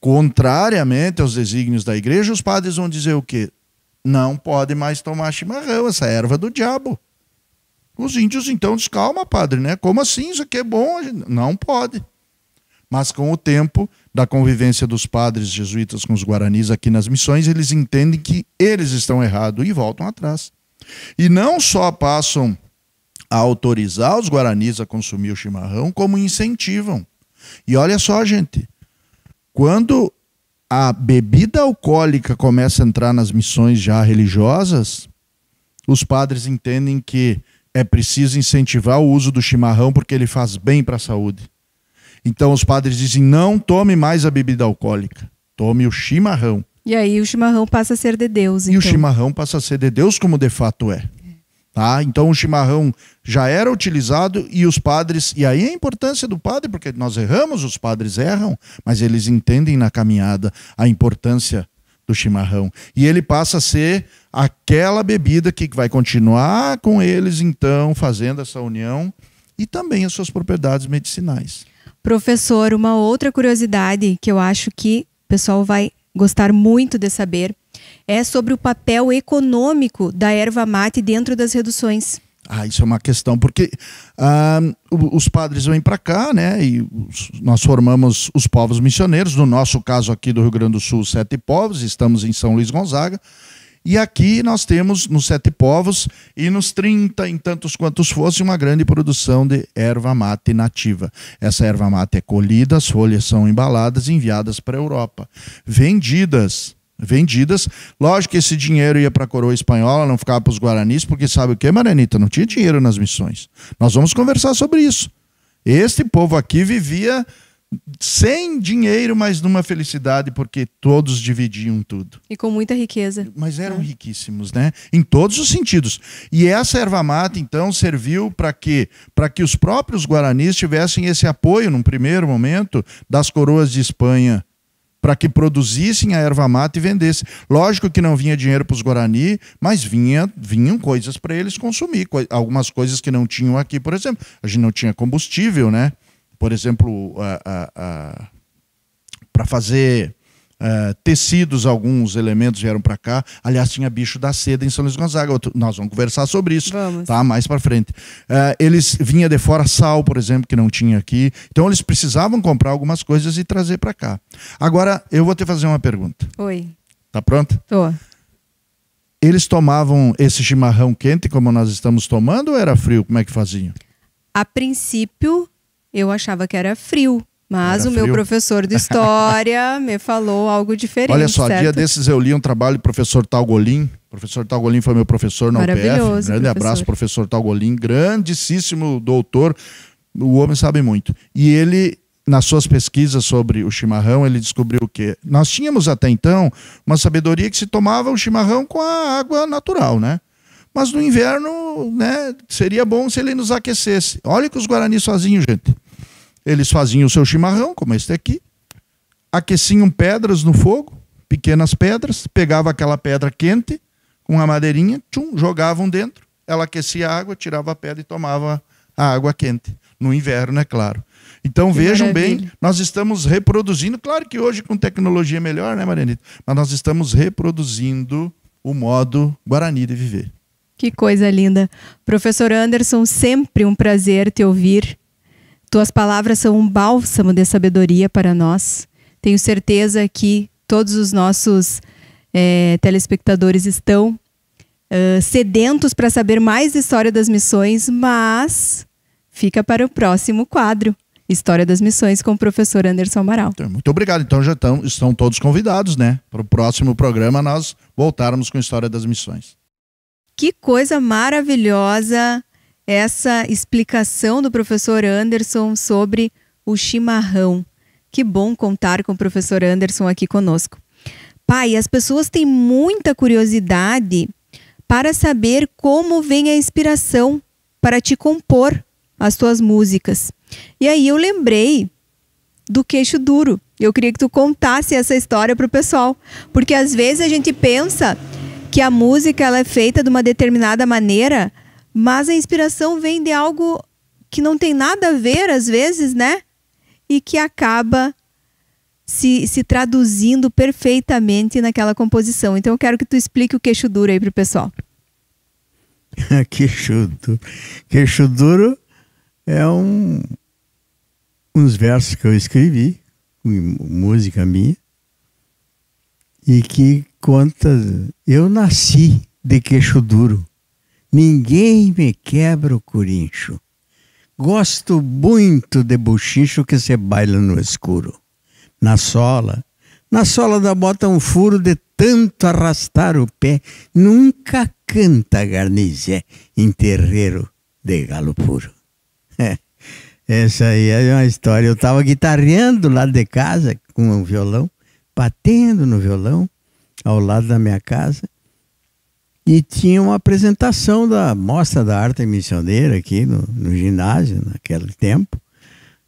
contrariamente aos desígnios da igreja, os padres vão dizer o quê? Não pode mais tomar chimarrão, essa erva é do diabo. Os índios então diz: calma, padre, né? Como assim? Isso aqui é bom? Não pode. Mas com o tempo da convivência dos padres jesuítas com os guaranis aqui nas missões, eles entendem que eles estão errados e voltam atrás. E não só passam a autorizar os guaranis a consumir o chimarrão, como incentivam. E olha só, gente, quando a bebida alcoólica começa a entrar nas missões já religiosas, os padres entendem que é preciso incentivar o uso do chimarrão porque ele faz bem para a saúde. Então os padres dizem: não tome mais a bebida alcoólica, tome o chimarrão. E aí o chimarrão passa a ser de Deus. E o então. chimarrão passa a ser de Deus, como de fato é. Tá? Então o chimarrão já era utilizado e os padres, e aí é a importância do padre, porque nós erramos, os padres erram, mas eles entendem na caminhada a importância do chimarrão. E ele passa a ser aquela bebida que vai continuar com eles, então, fazendo essa união e também as suas propriedades medicinais. Professor, uma outra curiosidade que eu acho que o pessoal vai gostar muito de saber é sobre o papel econômico da erva mate dentro das reduções. Ah, isso é uma questão, porque ah, os padres vêm para cá, né? E nós formamos os povos missioneiros, no nosso caso aqui do Rio Grande do Sul, sete povos, estamos em São Luís Gonzaga. E aqui nós temos nos sete povos e nos trinta em tantos quantos fosse uma grande produção de erva mate nativa. Essa erva mate é colhida, as folhas são embaladas e enviadas para a Europa, vendidas vendidas. Lógico que esse dinheiro ia para a coroa espanhola, não ficava para os guaranis, porque sabe o que, Maranita? Não tinha dinheiro nas missões. Nós vamos conversar sobre isso. Este povo aqui vivia sem dinheiro, mas numa felicidade, porque todos dividiam tudo. E com muita riqueza. Mas eram é. riquíssimos, né? Em todos os sentidos. E essa erva mata, então, serviu para quê? Para que os próprios guaranis tivessem esse apoio, num primeiro momento, das coroas de Espanha para que produzissem a erva mata e vendessem. Lógico que não vinha dinheiro para os Guarani, mas vinha, vinham coisas para eles consumir, co algumas coisas que não tinham aqui, por exemplo. A gente não tinha combustível, né? Por exemplo, para fazer é, tecidos, alguns elementos vieram para cá. Aliás, tinha bicho da seda em São Luís Gonzaga. nós vamos conversar sobre isso, vamos. tá? Mais para frente. É, eles vinha de fora sal, por exemplo, que não tinha aqui. Então eles precisavam comprar algumas coisas e trazer para cá. Agora eu vou te fazer uma pergunta. Oi. Tá pronto? Tô. Eles tomavam esse chimarrão quente como nós estamos tomando ou era frio? Como é que faziam? A princípio, eu achava que era frio. Mas Era o meu frio. professor de história me falou algo diferente. Olha só, certo? dia desses eu li um trabalho do professor Talgolin. O professor Golim foi meu professor na UPF. Grande professor. abraço, professor Golim, grandíssimo doutor. O homem sabe muito. E ele, nas suas pesquisas sobre o chimarrão, ele descobriu que nós tínhamos até então uma sabedoria que se tomava o chimarrão com a água natural, né? Mas no inverno, né, seria bom se ele nos aquecesse. Olha que os Guarani sozinhos, gente eles faziam o seu chimarrão, como este aqui, aqueciam pedras no fogo, pequenas pedras, pegava aquela pedra quente com a madeirinha, tchum, jogavam dentro, ela aquecia a água, tirava a pedra e tomava a água quente. No inverno, é claro. Então que vejam maravilha. bem, nós estamos reproduzindo, claro que hoje com tecnologia é melhor, né, Marianita? Mas nós estamos reproduzindo o modo Guarani de viver. Que coisa linda. Professor Anderson, sempre um prazer te ouvir. Tuas palavras são um bálsamo de sabedoria para nós. Tenho certeza que todos os nossos é, telespectadores estão uh, sedentos para saber mais da história das missões, mas fica para o próximo quadro. História das Missões com o professor Anderson Amaral. Então, muito obrigado. Então já estão todos convidados, né? Para o próximo programa nós voltarmos com História das Missões. Que coisa maravilhosa essa explicação do professor Anderson sobre o chimarrão. Que bom contar com o professor Anderson aqui conosco. Pai, as pessoas têm muita curiosidade para saber como vem a inspiração para te compor as tuas músicas. E aí eu lembrei do queixo duro. Eu queria que tu contasse essa história para o pessoal, porque às vezes a gente pensa que a música ela é feita de uma determinada maneira mas a inspiração vem de algo que não tem nada a ver, às vezes, né? E que acaba se, se traduzindo perfeitamente naquela composição. Então eu quero que tu explique o queixo duro aí pro pessoal. queixo duro. Queixo duro é um uns versos que eu escrevi, música minha, e que conta eu nasci de queixo duro. Ninguém me quebra o corincho. Gosto muito de buchicho que se baila no escuro. Na sola, na sola da bota um furo de tanto arrastar o pé. Nunca canta garnizé em terreiro de galo puro. É, essa aí é uma história. Eu estava guitarreando lá de casa com um violão, batendo no violão ao lado da minha casa. E tinha uma apresentação da Mostra da Arte Missioneira aqui no, no ginásio, naquele tempo.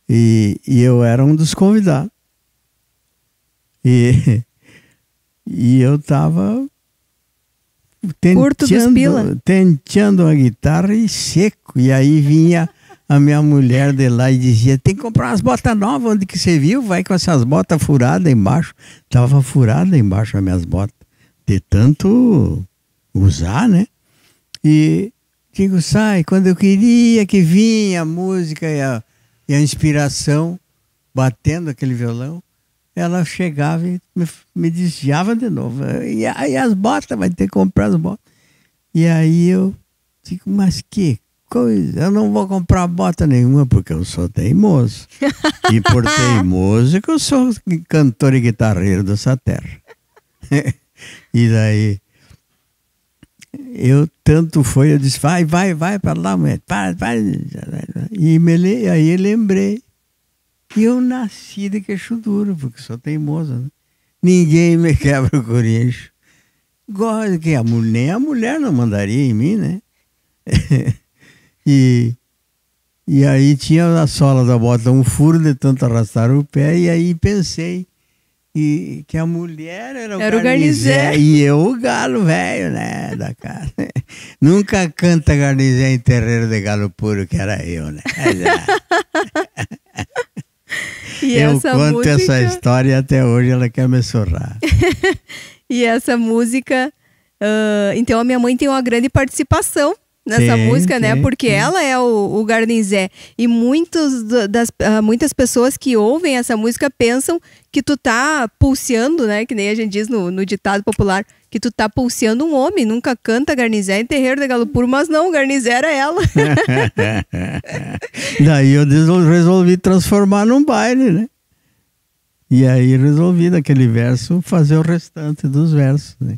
E, e, eu era um dos convidados. E, e eu estava tentando, tenteando uma guitarra e seco. E aí vinha a minha mulher de lá e dizia: tem que comprar umas botas novas. Onde que você viu? Vai com essas botas furadas embaixo. estava furada embaixo as minhas botas. De tanto usar, né? E digo, sai, quando eu queria que vinha a música e a, e a inspiração batendo aquele violão, ela chegava e me, me desviava de novo. E, aí as botas, vai ter que comprar as botas. E aí eu digo, mas que coisa, eu não vou comprar bota nenhuma porque eu sou teimoso. e por teimoso que eu sou cantor e guitarreiro dessa terra. e daí eu tanto foi, eu disse, vai, vai, vai para lá, mulher, para, para. E me, aí eu lembrei. que eu nasci de queixo duro, porque sou teimoso. Né? Ninguém me quebra o corincho. Gosto que a mulher, nem a mulher não mandaria em mim, né? e, e aí tinha na sola da bota um furo de tanto arrastar o pé, e aí pensei, e que a mulher era o, era garnizé, o garnizé. E eu o galo velho, né? Da casa. Nunca canta garnizé em terreiro de galo puro, que era eu, né? É. eu conto música... essa história e até hoje ela quer me sorrar. e essa música. Uh, então a minha mãe tem uma grande participação nessa música, né? Porque ela é o, o Garnizé. E muitos das, ah, muitas pessoas que ouvem essa música pensam que tu tá pulseando, né? Que nem a gente diz no, no ditado popular, que tu tá pulseando um homem. Nunca canta Garnizé em terreiro da Galopuro, mas não, Garnizé era ela. Daí eu resolvi transformar num baile, né? E aí resolvi naquele verso fazer o restante dos versos, né?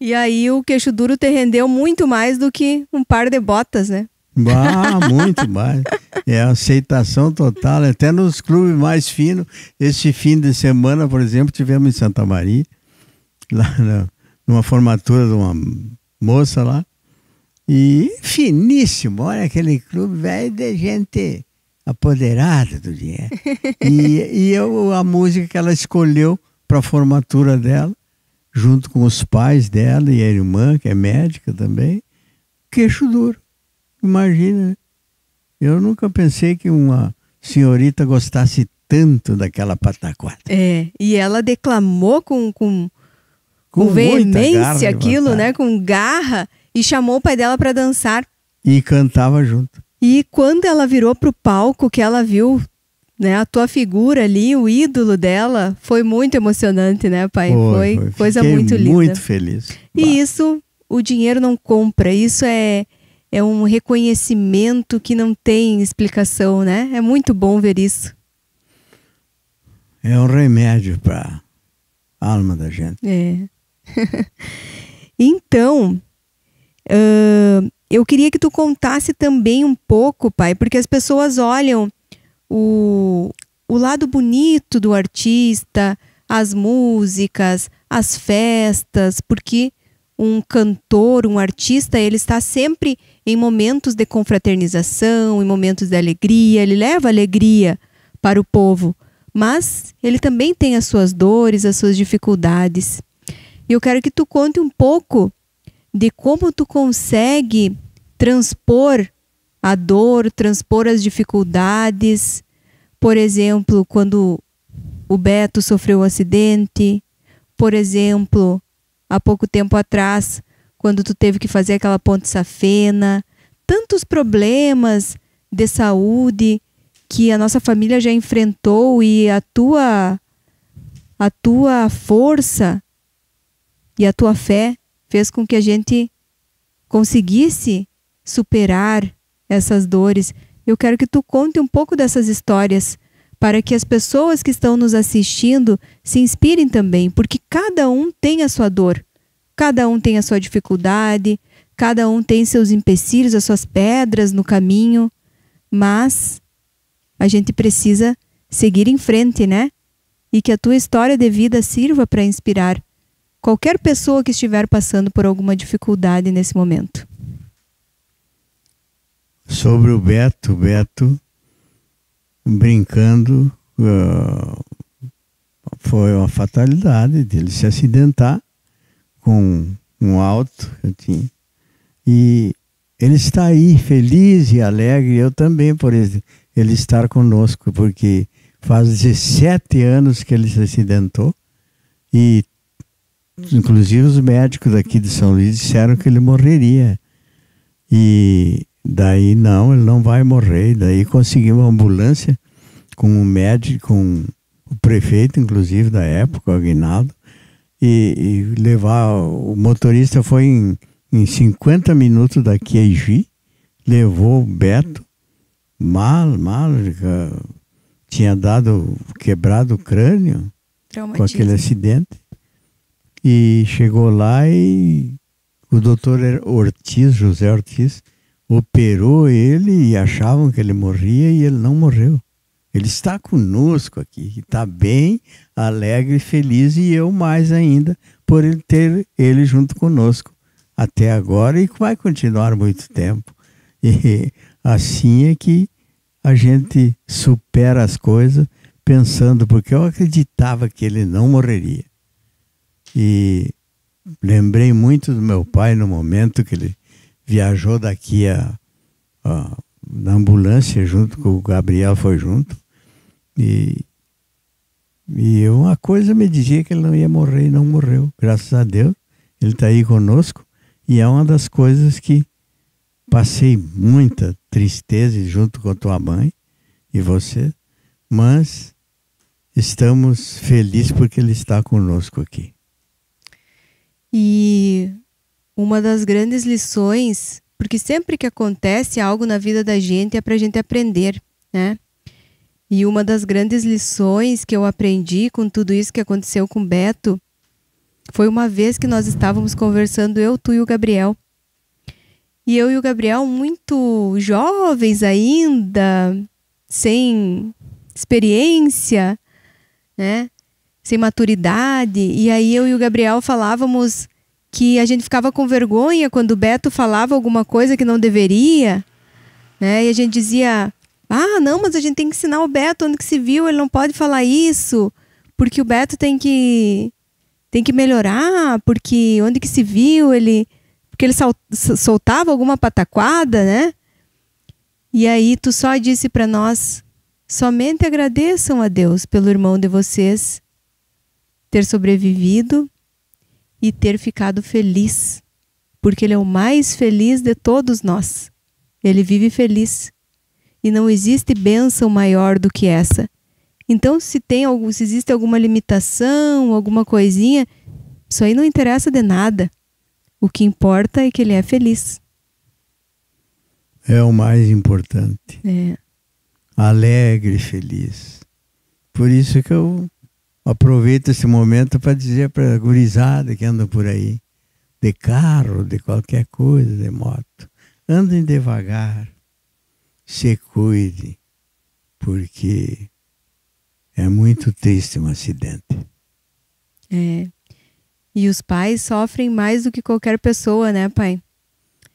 E aí o queixo duro te rendeu muito mais do que um par de botas, né? Ah, muito mais. É aceitação total. Até nos clubes mais finos. Este fim de semana, por exemplo, tivemos em Santa Maria, lá na, numa formatura de uma moça lá. E finíssimo, olha aquele clube velho de gente apoderada do dinheiro. E, e eu, a música que ela escolheu para a formatura dela junto com os pais dela e a irmã, que é médica também, queixo duro. Imagina, né? Eu nunca pensei que uma senhorita gostasse tanto daquela pataquada. É, e ela declamou com, com, com, com veemência aquilo, né? Com garra, e chamou o pai dela para dançar. E cantava junto. E quando ela virou pro palco, que ela viu né? A tua figura ali, o ídolo dela, foi muito emocionante, né, pai? Foi, foi, foi. coisa Fiquei muito linda. Muito feliz. E bah. isso, o dinheiro não compra. Isso é é um reconhecimento que não tem explicação, né? É muito bom ver isso. É um remédio para a alma da gente. É. então, uh, eu queria que tu contasse também um pouco, pai, porque as pessoas olham o, o lado bonito do artista, as músicas, as festas, porque um cantor, um artista, ele está sempre em momentos de confraternização, em momentos de alegria, ele leva alegria para o povo, mas ele também tem as suas dores, as suas dificuldades. E eu quero que tu conte um pouco de como tu consegue transpor a dor, transpor as dificuldades. Por exemplo, quando o Beto sofreu um acidente, por exemplo, há pouco tempo atrás, quando tu teve que fazer aquela ponte safena, tantos problemas de saúde que a nossa família já enfrentou e a tua a tua força e a tua fé fez com que a gente conseguisse superar essas dores. Eu quero que tu conte um pouco dessas histórias para que as pessoas que estão nos assistindo se inspirem também, porque cada um tem a sua dor, cada um tem a sua dificuldade, cada um tem seus empecilhos, as suas pedras no caminho, mas a gente precisa seguir em frente, né? E que a tua história de vida sirva para inspirar qualquer pessoa que estiver passando por alguma dificuldade nesse momento sobre o Beto, Beto brincando, uh, foi uma fatalidade dele se acidentar com um alto que tinha. E ele está aí feliz e alegre, eu também por ele, ele estar conosco, porque faz 17 anos que ele se acidentou e inclusive os médicos daqui de São Luís disseram que ele morreria. E Daí, não, ele não vai morrer. Daí conseguimos uma ambulância com um médico, com o prefeito, inclusive, da época, o Aguinaldo, e, e levar. O motorista foi em, em 50 minutos daqui a Igi, levou o Beto, mal, mal, tinha dado, quebrado o crânio com aquele acidente. E chegou lá e o doutor Ortiz, José Ortiz, operou ele e achavam que ele morria e ele não morreu. Ele está conosco aqui, está bem, alegre, feliz e eu mais ainda por ele ter ele junto conosco até agora e vai continuar muito tempo. E assim é que a gente supera as coisas pensando, porque eu acreditava que ele não morreria. E lembrei muito do meu pai no momento que ele viajou daqui a, a, na ambulância junto com o Gabriel, foi junto. E, e uma coisa me dizia que ele não ia morrer e não morreu. Graças a Deus, ele está aí conosco. E é uma das coisas que passei muita tristeza junto com a tua mãe e você, mas estamos felizes porque ele está conosco aqui uma das grandes lições, porque sempre que acontece algo na vida da gente é para a gente aprender, né? E uma das grandes lições que eu aprendi com tudo isso que aconteceu com o Beto foi uma vez que nós estávamos conversando, eu, tu e o Gabriel. E eu e o Gabriel, muito jovens ainda, sem experiência, né? Sem maturidade. E aí eu e o Gabriel falávamos que a gente ficava com vergonha quando o Beto falava alguma coisa que não deveria, né? E a gente dizia: "Ah, não, mas a gente tem que ensinar o Beto onde que se viu, ele não pode falar isso, porque o Beto tem que tem que melhorar, porque onde que se viu, ele porque ele soltava alguma pataquada, né? E aí tu só disse para nós: "Somente agradeçam a Deus pelo irmão de vocês ter sobrevivido e ter ficado feliz, porque Ele é o mais feliz de todos nós. Ele vive feliz. E não existe bênção maior do que essa. Então, se tem algum, se existe alguma limitação, alguma coisinha, isso aí não interessa de nada. O que importa é que ele é feliz. É o mais importante. É. Alegre, feliz. Por isso que eu aproveito esse momento para dizer para a gurizada que anda por aí, de carro, de qualquer coisa, de moto, andem devagar, se cuide, porque é muito triste um acidente. É. E os pais sofrem mais do que qualquer pessoa, né, pai?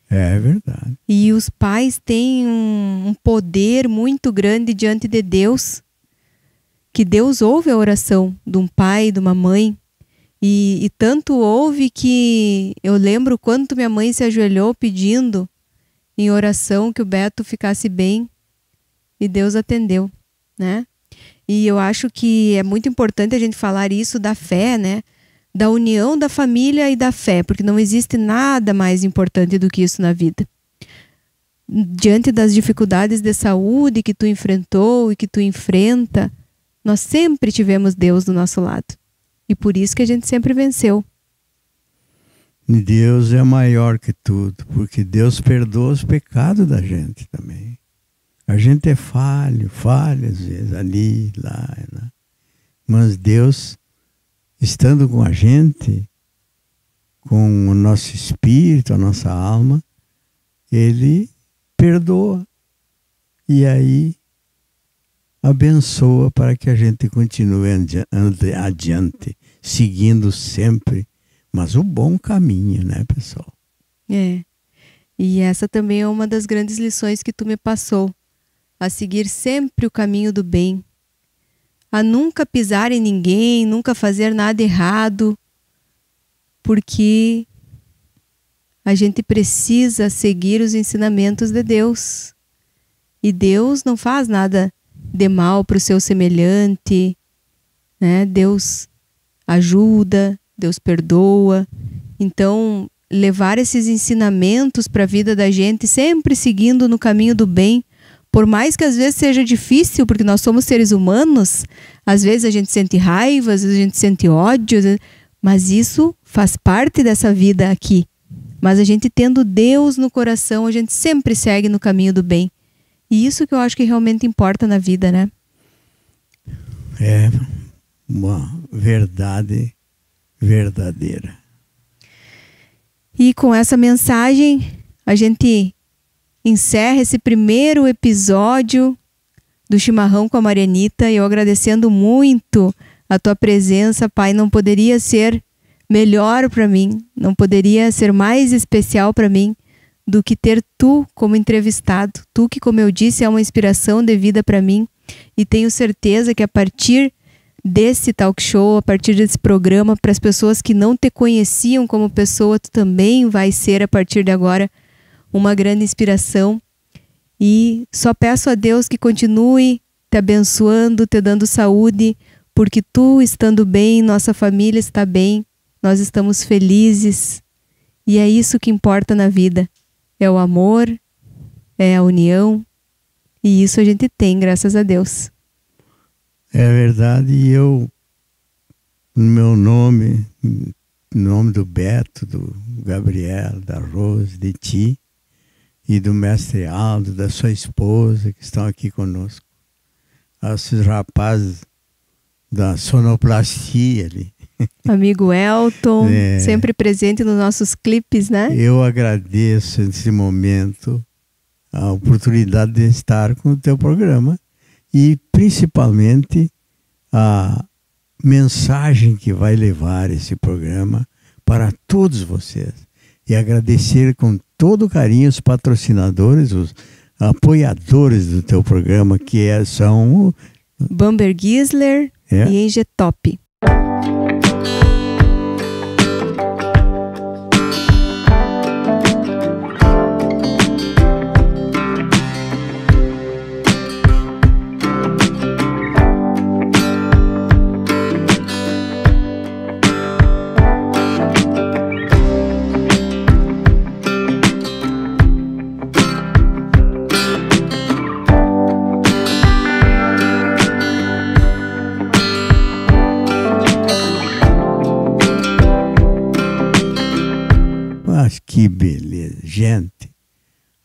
É verdade. E os pais têm um poder muito grande diante de Deus que Deus ouve a oração de um pai, de uma mãe. E, e tanto ouve que eu lembro quanto minha mãe se ajoelhou pedindo em oração que o Beto ficasse bem e Deus atendeu, né? E eu acho que é muito importante a gente falar isso da fé, né? Da união da família e da fé, porque não existe nada mais importante do que isso na vida. Diante das dificuldades de saúde que tu enfrentou e que tu enfrenta, nós sempre tivemos Deus do nosso lado. E por isso que a gente sempre venceu. Deus é maior que tudo, porque Deus perdoa os pecados da gente também. A gente é falho, falha às vezes, ali, lá, lá. Mas Deus, estando com a gente, com o nosso espírito, a nossa alma, Ele perdoa. E aí abençoa para que a gente continue adiante, seguindo sempre, mas o bom caminho, né, pessoal? É. E essa também é uma das grandes lições que tu me passou, a seguir sempre o caminho do bem, a nunca pisar em ninguém, nunca fazer nada errado, porque a gente precisa seguir os ensinamentos de Deus. E Deus não faz nada dê mal para o seu semelhante, né? Deus ajuda, Deus perdoa. Então, levar esses ensinamentos para a vida da gente, sempre seguindo no caminho do bem, por mais que às vezes seja difícil, porque nós somos seres humanos, às vezes a gente sente raiva, às vezes a gente sente ódio, mas isso faz parte dessa vida aqui. Mas a gente tendo Deus no coração, a gente sempre segue no caminho do bem. E isso que eu acho que realmente importa na vida, né? É uma verdade verdadeira. E com essa mensagem, a gente encerra esse primeiro episódio do Chimarrão com a Marianita. Eu agradecendo muito a tua presença, Pai. Não poderia ser melhor para mim, não poderia ser mais especial para mim do que ter tu como entrevistado. Tu que, como eu disse, é uma inspiração devida para mim e tenho certeza que a partir desse talk show, a partir desse programa, para as pessoas que não te conheciam como pessoa, tu também vai ser a partir de agora uma grande inspiração. E só peço a Deus que continue te abençoando, te dando saúde, porque tu estando bem, nossa família está bem, nós estamos felizes. E é isso que importa na vida é o amor, é a união. E isso a gente tem, graças a Deus. É verdade, e eu, no meu nome, no nome do Beto, do Gabriel, da Rose, de ti e do mestre Aldo, da sua esposa que estão aqui conosco, aos rapazes da sonoplastia ali, Amigo Elton, é. sempre presente nos nossos clipes, né? Eu agradeço nesse momento a oportunidade de estar com o teu programa e principalmente a mensagem que vai levar esse programa para todos vocês. E agradecer com todo carinho os patrocinadores, os apoiadores do teu programa, que é, são Bamber Gisler é. e Engetop. que beleza. Gente,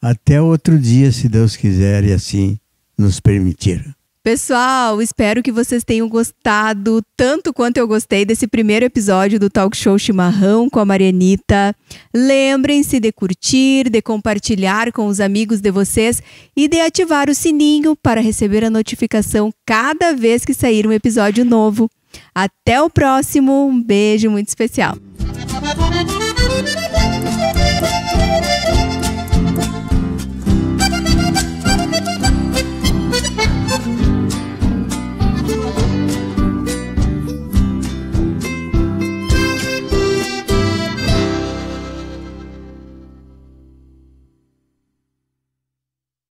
até outro dia, se Deus quiser e assim nos permitir. Pessoal, espero que vocês tenham gostado tanto quanto eu gostei desse primeiro episódio do Talk Show Chimarrão com a Marianita. Lembrem-se de curtir, de compartilhar com os amigos de vocês e de ativar o sininho para receber a notificação cada vez que sair um episódio novo. Até o próximo, um beijo muito especial. you.